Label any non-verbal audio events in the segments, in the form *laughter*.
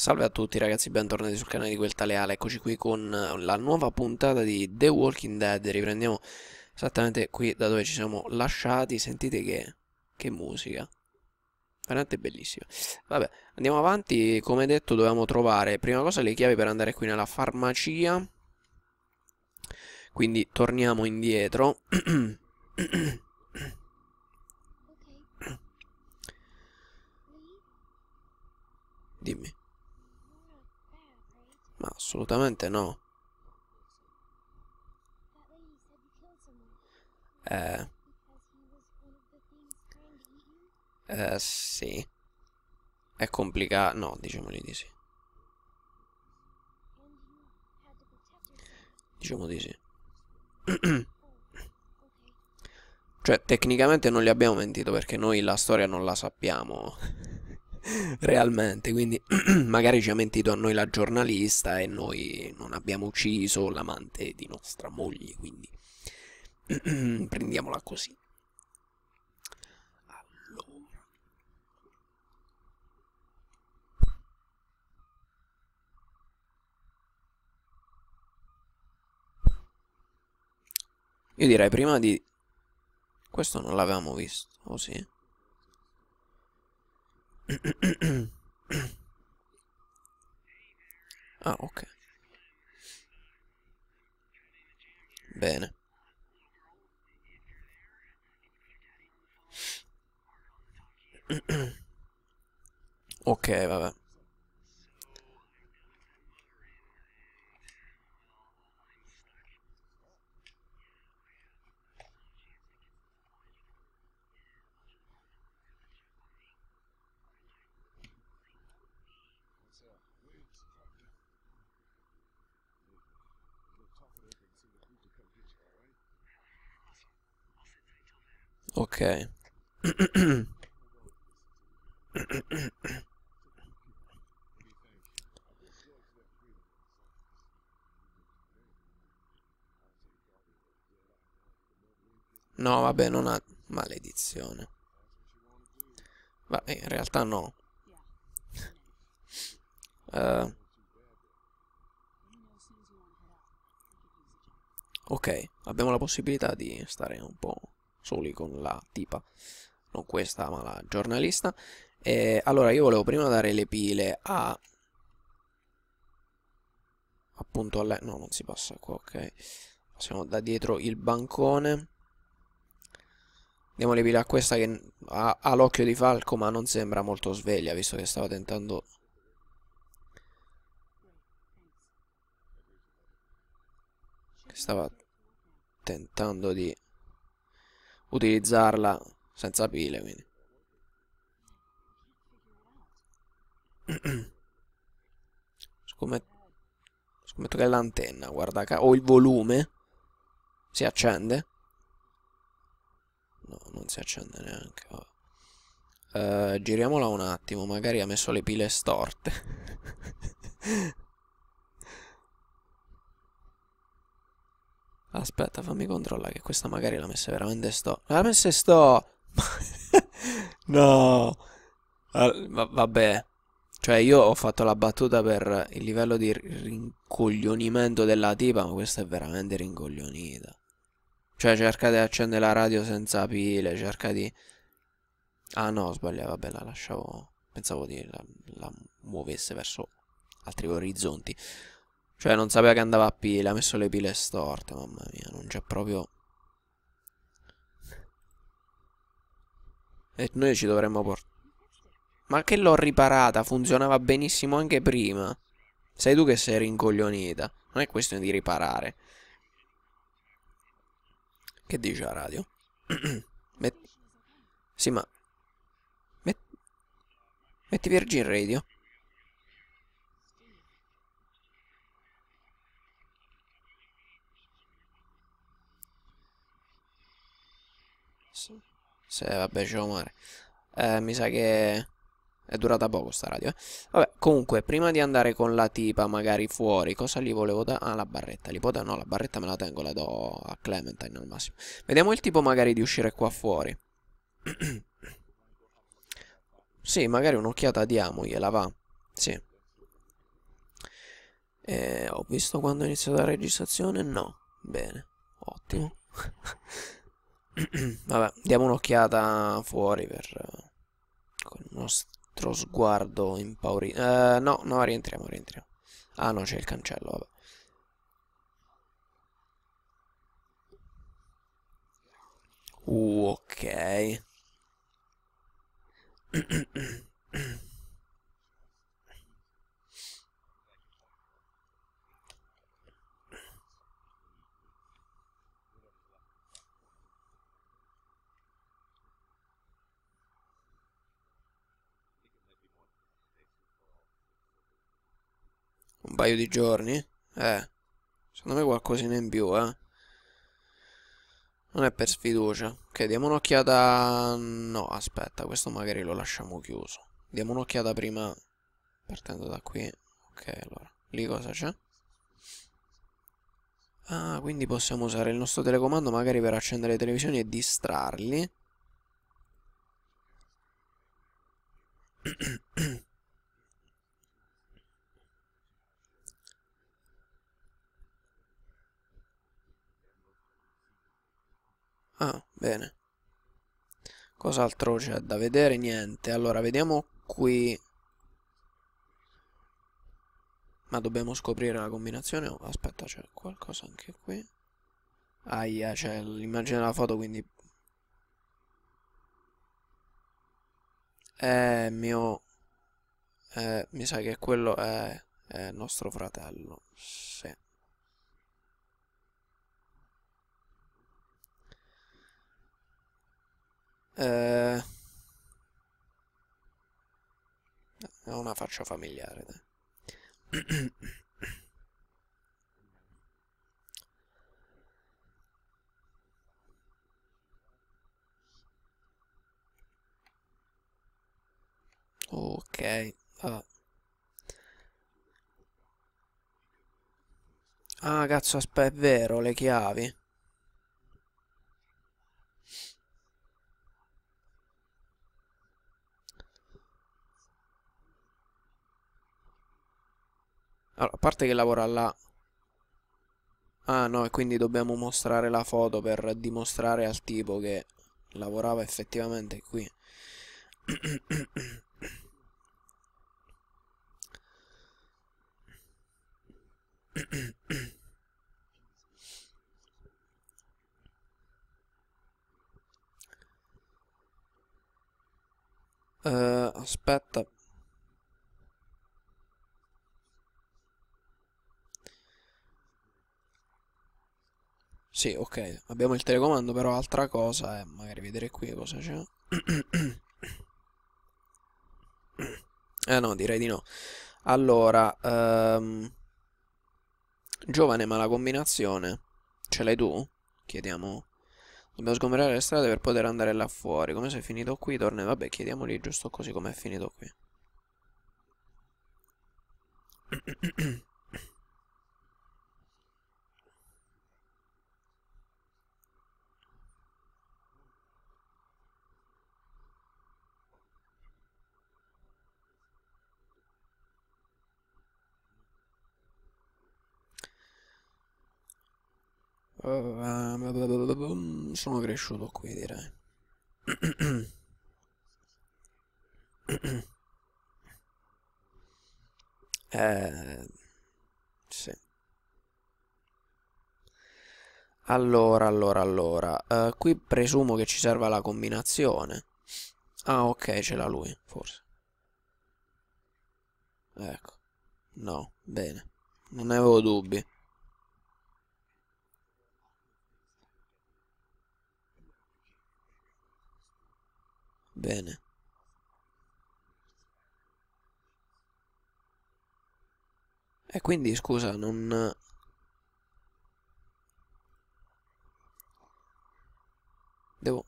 Salve a tutti ragazzi, bentornati sul canale di Quelta Leale, eccoci qui con eh, la nuova puntata di The Walking Dead, riprendiamo esattamente qui da dove ci siamo lasciati, sentite che, che musica, veramente bellissima. Vabbè, andiamo avanti, come detto dovevamo trovare prima cosa le chiavi per andare qui nella farmacia, quindi torniamo indietro. *clears throat* Dimmi. Ma assolutamente no. Eh... Eh, sì. È complicato. No, diciamogli di sì. Diciamo di sì. cioè, tecnicamente non li abbiamo mentito perché noi la storia non la sappiamo realmente, quindi *clears throat* magari ci ha mentito a noi la giornalista e noi non abbiamo ucciso l'amante di nostra moglie, quindi *clears throat* prendiamola così. Allora. Io direi prima di... Questo non l'avevamo visto, o oh sì? ah, ok. Bene. ok, vabbè. No, vabbè, non ha maledizione. Vabbè, eh, in realtà no. Uh. Ok, abbiamo la possibilità di stare un po' soli con la tipa, non questa ma la giornalista. E allora io volevo prima dare le pile a... appunto alle... no non si passa qua, ok. Passiamo da dietro il bancone. Diamo le pile a questa che ha, ha l'occhio di falco ma non sembra molto sveglia visto che stava tentando stava tentando di utilizzarla senza pile, quindi. *clears throat* Scommetto, scommetto che l'antenna, guarda qua, o il volume si accende. No, non si accende neanche. Uh, giriamola un attimo, magari ha messo le pile storte. *laughs* Aspetta, fammi controllare che questa magari l'ha messa veramente sto. L'ha messa sto! *laughs* no! V vabbè. Cioè io ho fatto la battuta per il livello di rincoglionimento della tipa, ma questa è veramente rincoglionita. Cioè cerca di accendere la radio senza pile, cerca di... Ah no, sbagliavo, vabbè la lasciavo... Pensavo di la, la muovesse verso altri orizzonti. Cioè non sapeva che andava a pile, ha messo le pile storte, mamma mia, non c'è proprio... E noi ci dovremmo portare... Ma che l'ho riparata, funzionava benissimo anche prima. Sei tu che sei rincoglionita, non è questione di riparare. Che dice la radio? *clears throat* Met... Sì, ma... Met... Metti Virgin Radio. Se vabbè c'è mare eh, Mi sa che è durata poco sta radio eh. Vabbè comunque prima di andare con la tipa magari fuori Cosa gli volevo dare? Ah la barretta Gli può dare? No la barretta me la tengo La do a Clementine al massimo Vediamo il tipo magari di uscire qua fuori *clears throat* Sì magari un'occhiata diamo Gliela va Sì eh, ho visto quando ho iniziato la registrazione? No. Bene, ottimo. *laughs* *clears throat* Vabbè, diamo un'occhiata fuori per... Eh, con il nostro sguardo impaurito. Uh, no, no, rientriamo, rientriamo. Ah no, c'è il cancello, vabbè. Uh, ok. *clears throat* *clears throat* un paio di giorni, eh, secondo me qualcosina in più, eh. Non è per sfiducia. Ok, diamo un'occhiata... No, aspetta, questo magari lo lasciamo chiuso. Diamo un'occhiata prima, partendo da qui. Ok, allora, lì cosa c'è? Ah, quindi possiamo usare il nostro telecomando magari per accendere le televisioni e distrarli. *clears throat* *coughs* Ah, bene. Cos'altro c'è da vedere? Niente. Allora, vediamo qui. Ma dobbiamo scoprire la combinazione. Aspetta, c'è qualcosa anche qui. Aia, c'è l'immagine della foto, quindi... Eh, mio... Eh, mi sa che quello è, è nostro fratello. Sì. Eh... È una faccia familiare. Dai. ok, vabbè. Ah, cazzo, aspetta, è vero, le chiavi. Allora, a parte che lavora là... Ah no, e quindi dobbiamo mostrare la foto per dimostrare al tipo che lavorava effettivamente qui. uh, *coughs* aspetta Sì, ok, abbiamo il telecomando, però altra cosa è magari vedere qui cosa c'è. *clears throat* eh no, direi di no. Allora, um, giovane, ma la combinazione ce l'hai tu? Chiediamo. Dobbiamo sgomberare le strade per poter andare là fuori. Come se è finito qui? Torna. Vabbè, chiediamoli giusto così come è finito qui. *clears throat* Eh, sono cresciuto qui direi. *coughs* eh, sì. Allora, allora, allora. Uh, qui presumo che ci serva la combinazione. Ah, ok, ce l'ha lui, forse. Ecco. No, bene. Non ne avevo dubbi. Bene. E quindi, scusa, non... Devo...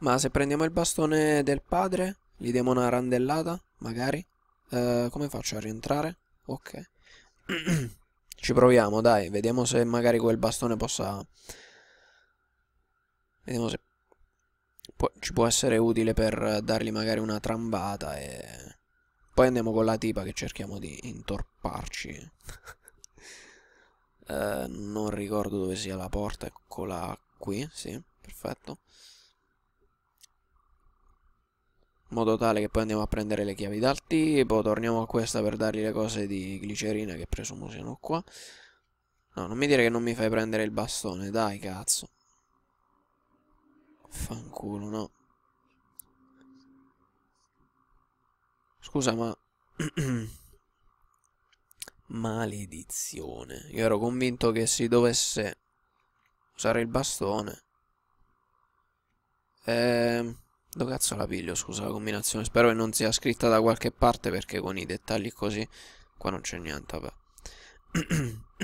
Ma se prendiamo il bastone del padre, gli diamo una randellata, magari? Eh, come faccio a rientrare? Ok. *clears throat* Ci proviamo, dai, vediamo se magari quel bastone possa... Vediamo se può... ci può essere utile per dargli magari una trambata e... Poi andiamo con la tipa che cerchiamo di intorparci. eh, non ricordo dove sia la porta, eccola qui, sì, perfetto in modo tale che poi andiamo a prendere le chiavi dal tipo, boh, torniamo a questa per dargli le cose di glicerina che presumo siano qua. No, non mi dire che non mi fai prendere il bastone, dai cazzo. Fanculo, no. Scusa, ma... *clears throat* Maledizione. Io ero convinto che si dovesse usare il bastone. Ehm... Dove cazzo la piglio, scusa, la combinazione? Spero che non sia scritta da qualche parte perché con i dettagli così qua non c'è niente, vabbè. *clears throat*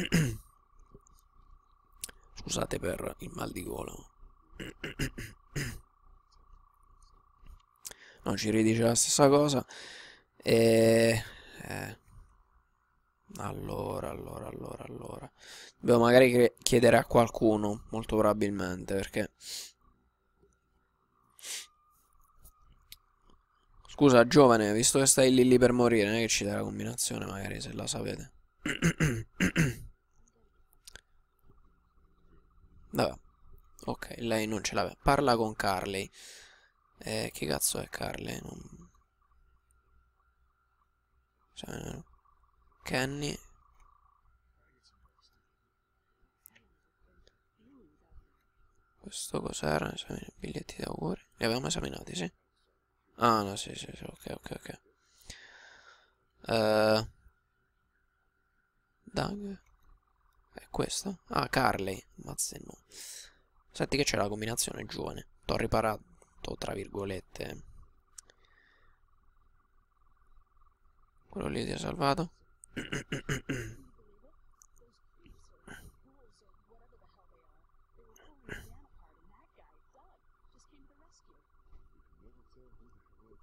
Scusate per il mal di gola. *clears throat* no, ci ridice la stessa cosa. E... Eh. Allora, allora, allora, allora. Dobbiamo magari chiedere a qualcuno, molto probabilmente, perché... Scusa, giovane, visto che stai lì lì per morire, non è che ci dai la combinazione, magari, se la sapete. *clears throat* Vabbè. Ok, lei non ce l'aveva. Parla con Carly. Eh, che cazzo è Carly? Non... Cioè, Kenny... Questo cos'era? I Biglietti d'auguri. Li avevamo esaminati, sì. Ah, no, sì, sì, sì, ok, ok, ok. Uh, Doug? È questa? Ah, Carley. Mazze no. Senti che c'è la combinazione giovane. T'ho riparato, tra virgolette. Quello lì ti ha salvato? *clears throat* *clears throat*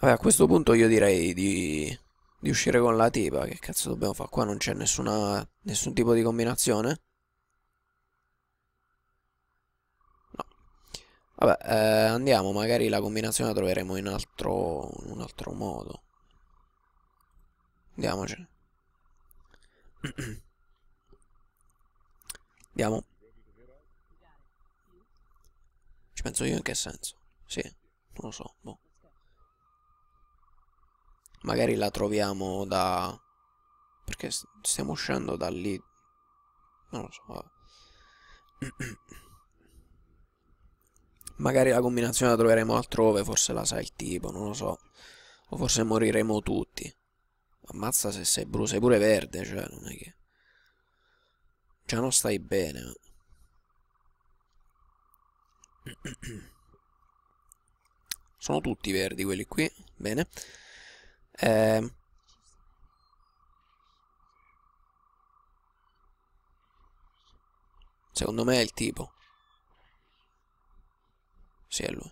Vabbè, a questo punto io direi di, di uscire con la tipa. Che cazzo dobbiamo fare? Qua non c'è nessuna, nessun tipo di combinazione. No. Vabbè, eh, andiamo. Magari la combinazione la troveremo in, altro, in un altro modo. Andiamocene. *clears throat* Andiamo. Ci penso io in che senso? Sì, non lo so, boh. Magari la troviamo da... Perché stiamo uscendo da lì. Non lo so. *clears throat* Magari la combinazione la troveremo altrove, forse la sa il tipo, non lo so. O forse moriremo tutti. Ammazza se sei blu, sei pure verde, cioè, non è che... Già non stai bene. *clears throat* Sono tutti verdi quelli qui, bene. Eh, secondo me è il tipo. Sì, è lui.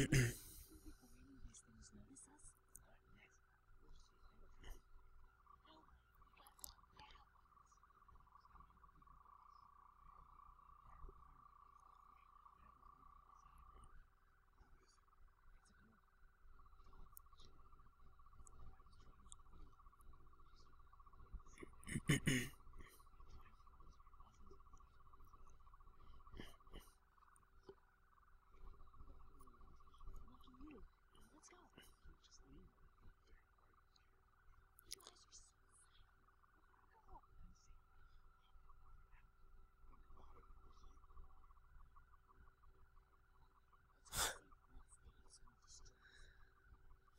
mm *clears throat*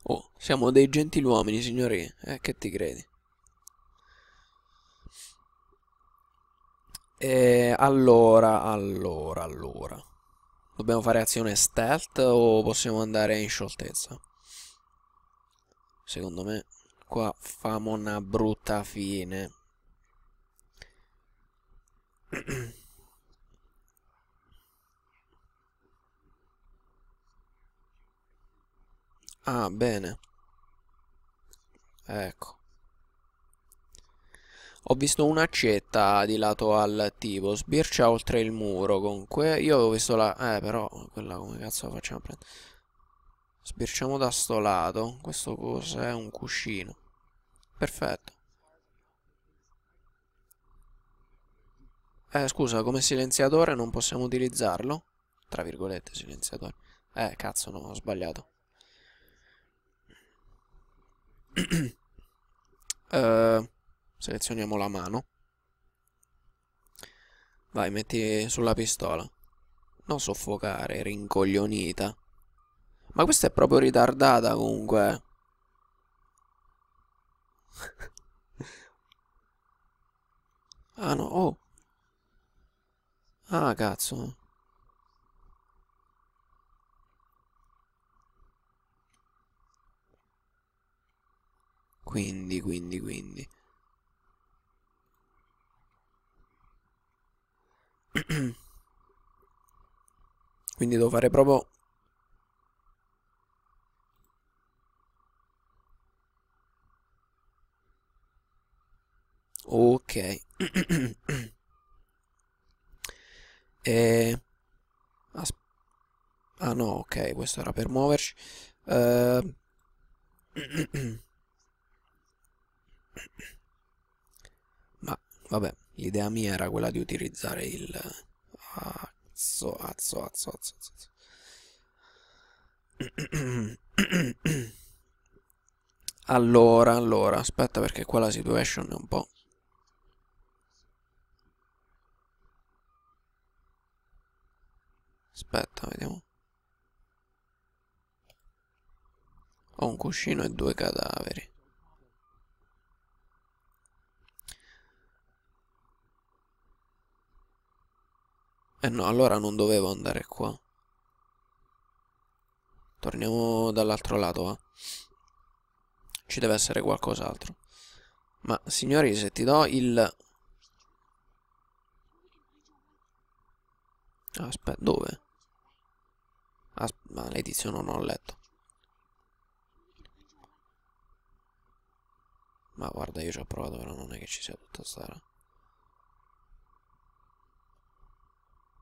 Oh, siamo dei gentiluomini, signori. Eh, che ti credi? E eh, allora, allora, allora. Dobbiamo fare azione stealth o possiamo andare in scioltezza? Secondo me qua famo una brutta fine. *clears throat* ah, bene. Ecco. Ho visto un'accetta di lato al tipo, sbircia oltre il muro comunque. Io avevo visto la... Eh però, quella come cazzo la facciamo prendere? Sbirciamo da sto lato. Questo cos'è? Un cuscino. Perfetto. Eh scusa, come silenziatore non possiamo utilizzarlo? Tra virgolette silenziatore. Eh cazzo no, ho sbagliato. *clears throat* ehm uh selezioniamo la mano. Vai, metti sulla pistola. Non soffocare, rincoglionita. Ma questa è proprio ritardata comunque. Eh. *laughs* ah no, oh. Ah cazzo. Quindi, quindi, quindi. *clears throat* Quindi devo fare proprio Ok. *clears throat* e... As... Ah no, ok, questo era per muoverci. Uh... *clears throat* Ma vabbè. L'idea mia era quella di utilizzare il... Azzo, azzo, azzo, azzo, azzo. *clears throat* Allora, allora, aspetta perché qua la situation è un po'... Aspetta, vediamo. Ho un cuscino e due cadaveri. Eh no, allora non dovevo andare qua. Torniamo dall'altro lato, va. Ci deve essere qualcos'altro. Ma, signori, se ti do il... Aspetta, dove? Aspetta, maledizio, non ho letto. Ma guarda, io ci ho provato, però non è che ci sia tutta stara.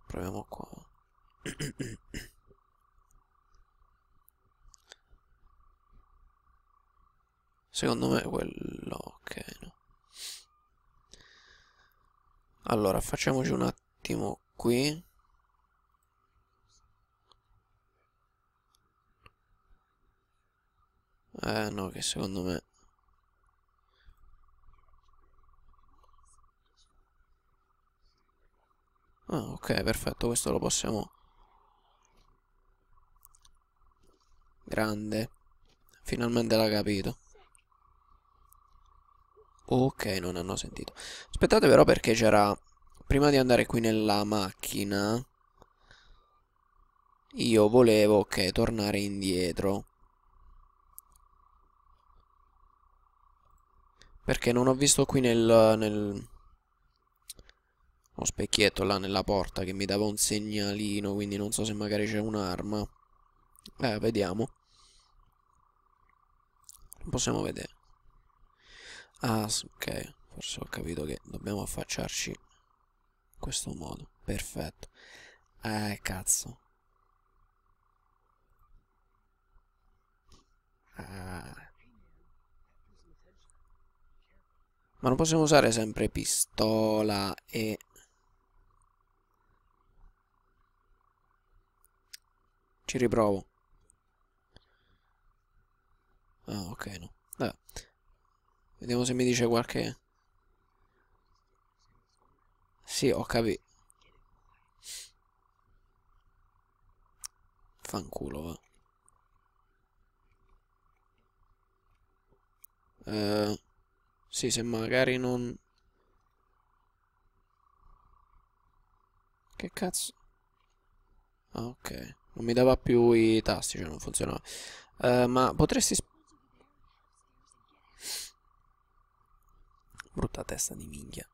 Proviamo qua. Secondo me quello... ok, no. Allora, facciamoci un attimo qui. Eh no, che secondo me Ok, perfetto, questo lo possiamo... Grande. Finalmente l'ha capito. Ok, non hanno sentito. Aspettate però perché c'era... Prima di andare qui nella macchina... Io volevo, ok, tornare indietro. Perché non ho visto qui nel... nel uno specchietto là nella porta che mi dava un segnalino, quindi non so se magari c'è un'arma. Eh, vediamo. Possiamo vedere. Ah, ok. Forse ho capito che dobbiamo affacciarci in questo modo. Perfetto. Eh, cazzo. Ah. Ma non possiamo usare sempre pistola e Ci riprovo. Ah, ok, no. Vabbè. Vediamo se mi dice qualche... Sì, ho capito. Fanculo, va. Uh, sì, se magari non... Che cazzo? Ah, ok. Non mi dava più i tasti, cioè non funzionava. Uh, ma potresti... Brutta testa di minchia.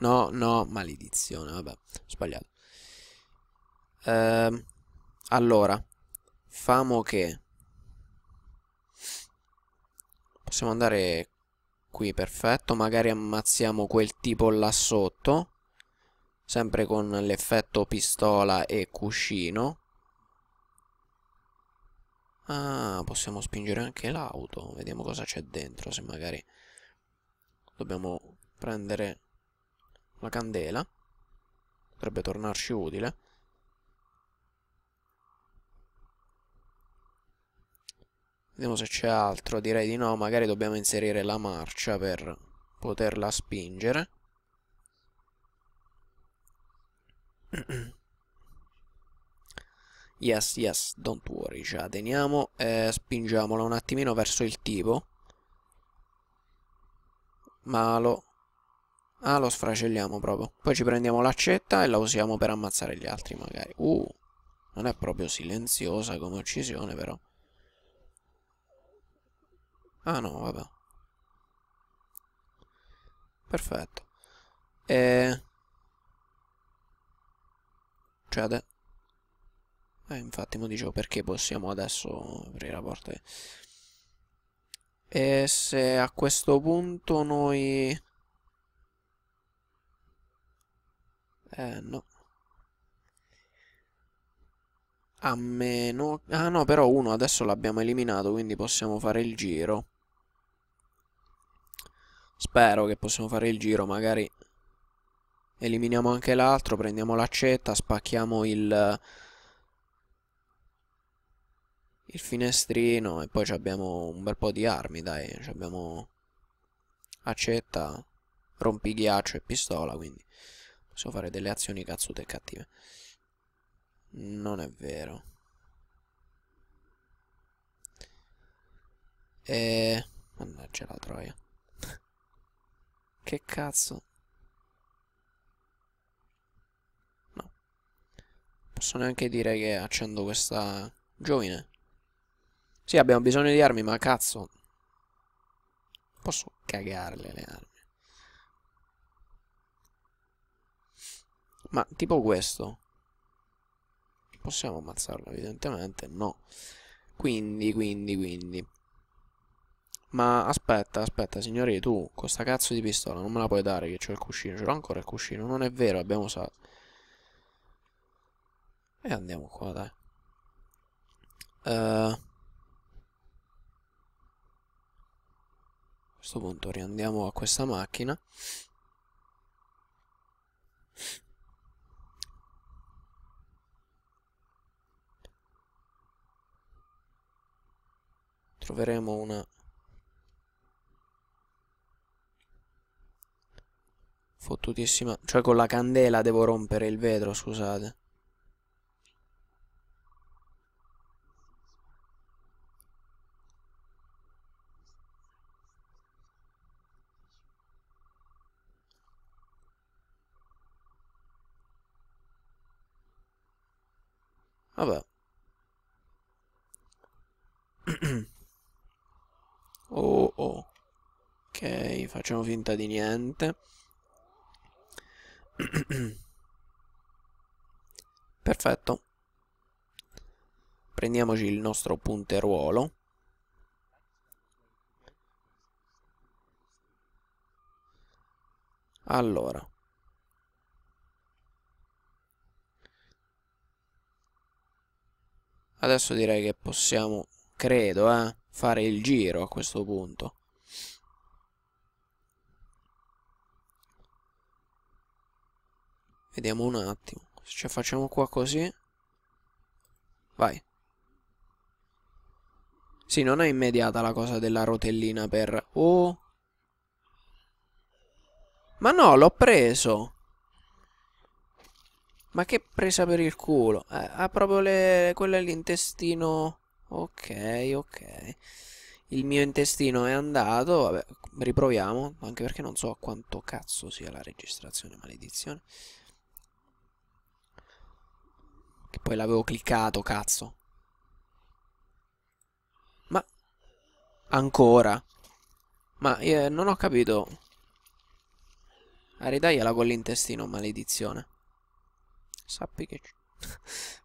No, no, maledizione, vabbè, ho sbagliato. Uh, allora, famo che... Possiamo andare qui, perfetto. Magari ammazziamo quel tipo là sotto. Sempre con l'effetto pistola e cuscino. Ah, possiamo spingere anche l'auto. Vediamo cosa c'è dentro, se magari... Dobbiamo prendere la candela. Potrebbe tornarci utile. Vediamo se c'è altro. Direi di no. Magari dobbiamo inserire la marcia per poterla spingere. *clears throat* *clears throat* Yes, yes, don't worry, ce teniamo e eh, spingiamola un attimino verso il tipo. Ma lo... Ah, lo sfracelliamo proprio. Poi ci prendiamo l'accetta e la usiamo per ammazzare gli altri, magari. Uh, non è proprio silenziosa come uccisione, però. Ah, no, vabbè. Perfetto. E... Eh, cioè, eh, infatti, mi dicevo perché possiamo adesso aprire la porta. E se a questo punto noi... Eh, no. A meno... Ah no, però uno adesso l'abbiamo eliminato, quindi possiamo fare il giro. Spero che possiamo fare il giro, magari... Eliminiamo anche l'altro, prendiamo l'accetta, spacchiamo il il finestrino e poi abbiamo un bel po' di armi, dai, abbiamo accetta, rompighiaccio e pistola, quindi possiamo fare delle azioni cazzute e cattive. Non è vero. E... Mannaggia la troia. che cazzo. No. Posso neanche dire che accendo questa giovine. Sì, abbiamo bisogno di armi, ma cazzo. Posso cagarle le armi. Ma tipo questo. Possiamo ammazzarlo, evidentemente. No. Quindi, quindi, quindi. Ma aspetta, aspetta, signori, tu, questa cazzo di pistola non me la puoi dare che c'ho il cuscino. Ce l'ho ancora il cuscino. Non è vero, abbiamo usato. E andiamo qua, dai. Uh, questo punto riandiamo a questa macchina troveremo una fottutissima cioè con la candela devo rompere il vetro scusate Vabbè. *clears throat* oh, oh. Ok, facciamo finta di niente. *clears throat* Perfetto. Prendiamoci il nostro punteruolo. Allora. Adesso direi che possiamo, credo, eh, fare il giro a questo punto. Vediamo un attimo. Se ci cioè, facciamo qua così. Vai. Sì, non è immediata la cosa della rotellina per... Oh! Ma no, l'ho preso! Ma che presa per il culo. Eh, ha proprio le... quella l'intestino... Ok, ok. Il mio intestino è andato. Vabbè, riproviamo. Anche perché non so a quanto cazzo sia la registrazione, maledizione. Che poi l'avevo cliccato, cazzo. Ma... Ancora. Ma eh, non ho capito. A ridagliela con l'intestino, maledizione. Sappi che... *laughs*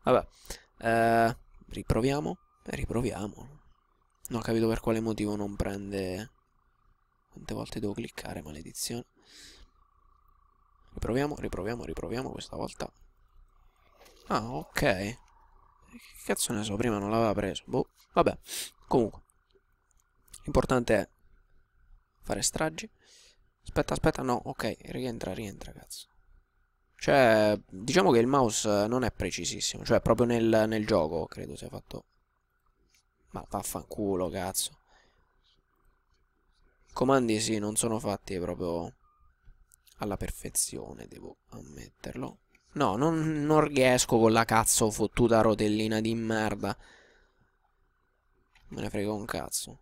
Vabbè. Eh, riproviamo. Riproviamo. Non ho capito per quale motivo non prende... Quante volte devo cliccare, maledizione. Riproviamo, riproviamo, riproviamo questa volta. Ah, ok. Eh, che cazzo ne so, prima non l'aveva preso. Boh, vabbè. Comunque. L'importante è fare stragi. Aspetta, aspetta, no, ok, rientra, rientra, cazzo. Cioè, diciamo che il mouse eh, non è precisissimo, cioè proprio nel, nel gioco credo sia fatto... Ma vaffanculo, cazzo. I comandi sì, non sono fatti proprio alla perfezione, devo ammetterlo. No, non, non riesco con la cazzo fottuta rotellina di merda. Me ne frega un cazzo.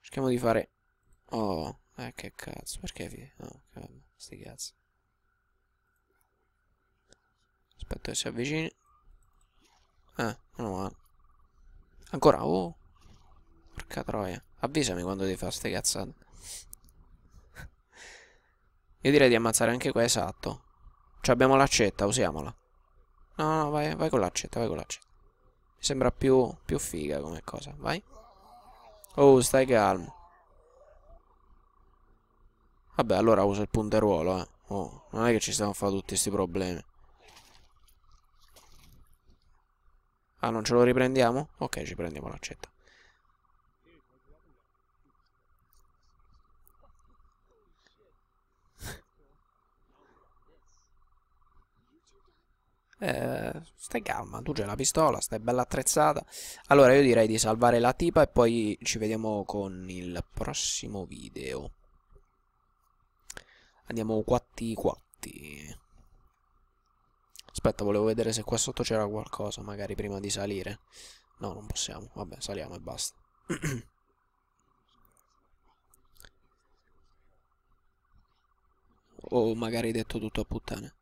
Cerchiamo di fare... Oh, eh che cazzo, perché... Oh, cavolo, sti cazzi. Aspetta che si avvicini. Ah, meno male. Ancora, oh. Porca troia. Avvisami quando devi fare ste cazzate. *laughs* Io direi di ammazzare anche qua, esatto. Cioè abbiamo l'accetta, usiamola. No, no, vai, vai con l'accetta, vai con l'accetta. Mi sembra più, più figa come cosa, vai. Oh, stai calmo. Vabbè, allora uso il punteruolo, eh. Oh, non è che ci stiamo a fare tutti questi problemi. Ah, non ce lo riprendiamo? Ok, ci prendiamo l'accetta. *laughs* Eh, stai calma, tu c'hai la pistola, stai bella attrezzata. Allora io direi di salvare la tipa e poi ci vediamo con il prossimo video. Andiamo quatti quatti. Aspetta, volevo vedere se qua sotto c'era qualcosa, magari prima di salire. No, non possiamo. Vabbè, saliamo e basta. o *clears throat* oh, magari detto tutto a puttane.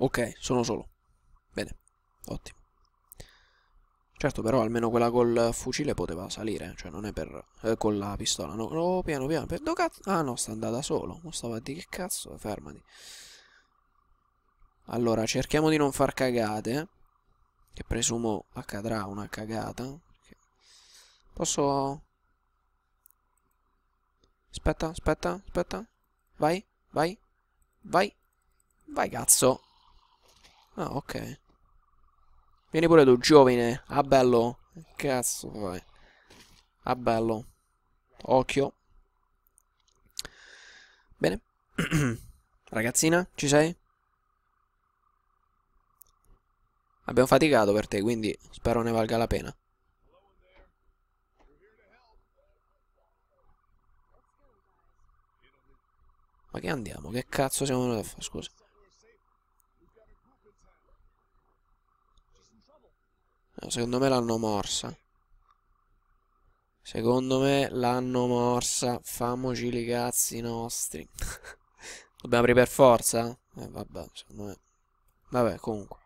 Ok, sono solo. Bene, ottimo. Certo, però almeno quella col fucile poteva salire, cioè non è per... Eh, con la pistola, no, no piano piano, per do cazzo... Ah no, sta andata solo, non stava di che cazzo, fermati. Allora, cerchiamo di non far cagate, che presumo accadrà una cagata. Posso... Aspetta, aspetta, aspetta, vai, vai, vai, vai cazzo. Ah, ok. Vieni pure tu, giovine. Ah, bello. Cazzo, vai. Ah, bello. Occhio. Bene. *clears throat* Ragazzina, ci sei? Abbiamo faticato per te, quindi spero ne valga la pena. Ma che andiamo? Che cazzo siamo venuti a fare? Scusa. Secondo me l'hanno morsa. Secondo me l'hanno morsa. Famoci i cazzi nostri. *laughs* Dobbiamo aprire per forza? Eh, vabbè, secondo me. Vabbè, comunque.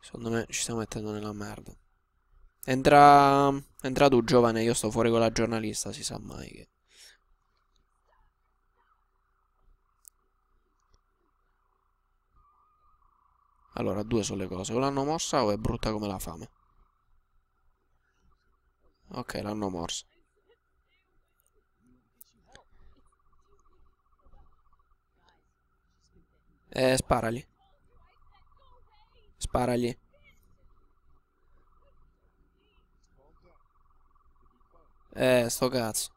Secondo me ci stiamo mettendo nella merda. Entra... Entra tu, giovane, io sto fuori con la giornalista, si sa mai che... Allora, due sono le cose. O l'hanno morsa o è brutta come la fame. Ok, l'hanno morsa. Eh, sparagli. Sparagli. Eh, sto cazzo.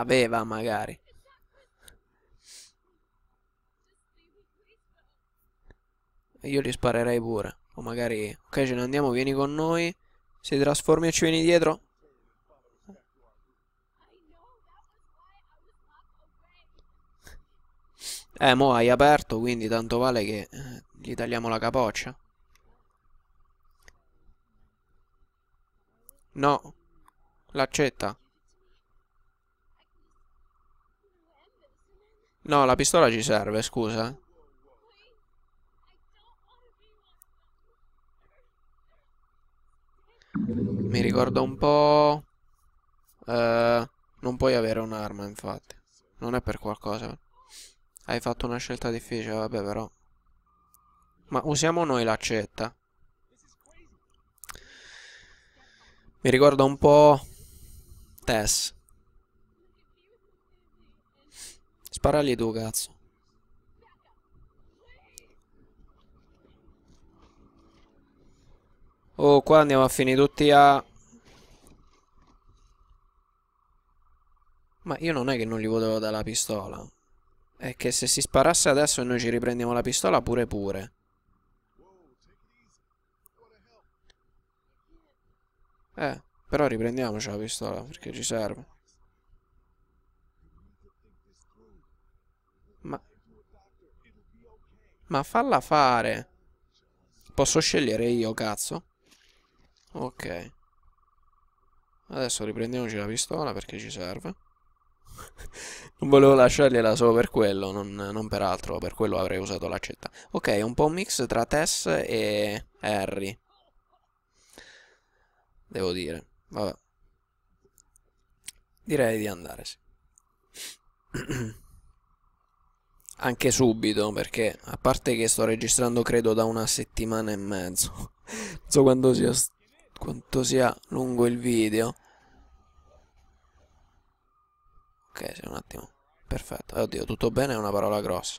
aveva magari. Io li sparerei pure. O magari... Ok, ce ne andiamo, vieni con noi. Si trasformi e ci vieni dietro. Eh, mo hai aperto, quindi tanto vale che eh, gli tagliamo la capoccia. No. L'accetta. No, la pistola ci serve, scusa. Mi ricorda un po'... Uh, non puoi avere un'arma, infatti. Non è per qualcosa. Hai fatto una scelta difficile, vabbè, però. Ma usiamo noi l'accetta. Mi ricorda un po'... Tess. Sparagli tu, cazzo. Oh, qua andiamo a finire tutti a... Ma io non è che non gli potevo dare la pistola. È che se si sparasse adesso e noi ci riprendiamo la pistola pure pure. Eh, però riprendiamoci la pistola perché ci serve. Ma falla fare. Posso scegliere io, cazzo? Ok. Adesso riprendiamoci la pistola perché ci serve. *laughs* non volevo lasciargliela solo per quello, non, non per altro, per quello avrei usato l'accetta. Ok, è un po' un mix tra Tess e Harry. Devo dire. Vabbè. Direi di andare, sì. *clears throat* anche subito perché a parte che sto registrando credo da una settimana e mezzo non so quanto sia, quanto sia lungo il video ok sì, un attimo perfetto oddio tutto bene è una parola grossa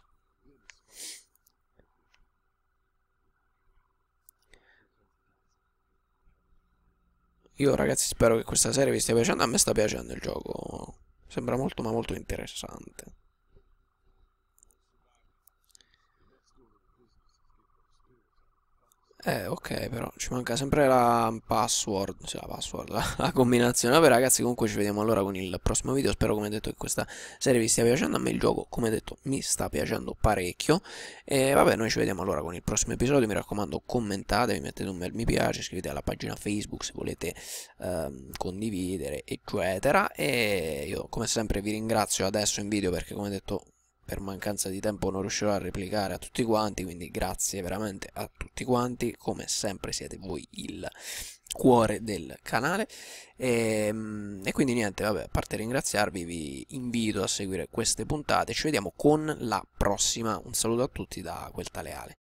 io ragazzi spero che questa serie vi stia piacendo a me sta piacendo il gioco sembra molto ma molto interessante Eh, ok, però ci manca sempre la password, cioè la password, la, *laughs* la, combinazione. Vabbè ragazzi, comunque ci vediamo allora con il prossimo video. Spero, come detto, che questa serie vi stia piacendo. A me il gioco, come detto, mi sta piacendo parecchio. E vabbè, noi ci vediamo allora con il prossimo episodio. Mi raccomando, commentatevi, mettete un bel mi piace, iscrivetevi alla pagina Facebook se volete ehm, condividere, eccetera. E io, come sempre, vi ringrazio adesso in video perché, come detto per mancanza di tempo non riuscirò a replicare a tutti quanti, quindi grazie veramente a tutti quanti, come sempre siete voi il cuore del canale e, ehm, e, quindi niente vabbè a parte ringraziarvi vi invito a seguire queste puntate ci vediamo con la prossima un saluto a tutti da quel taleale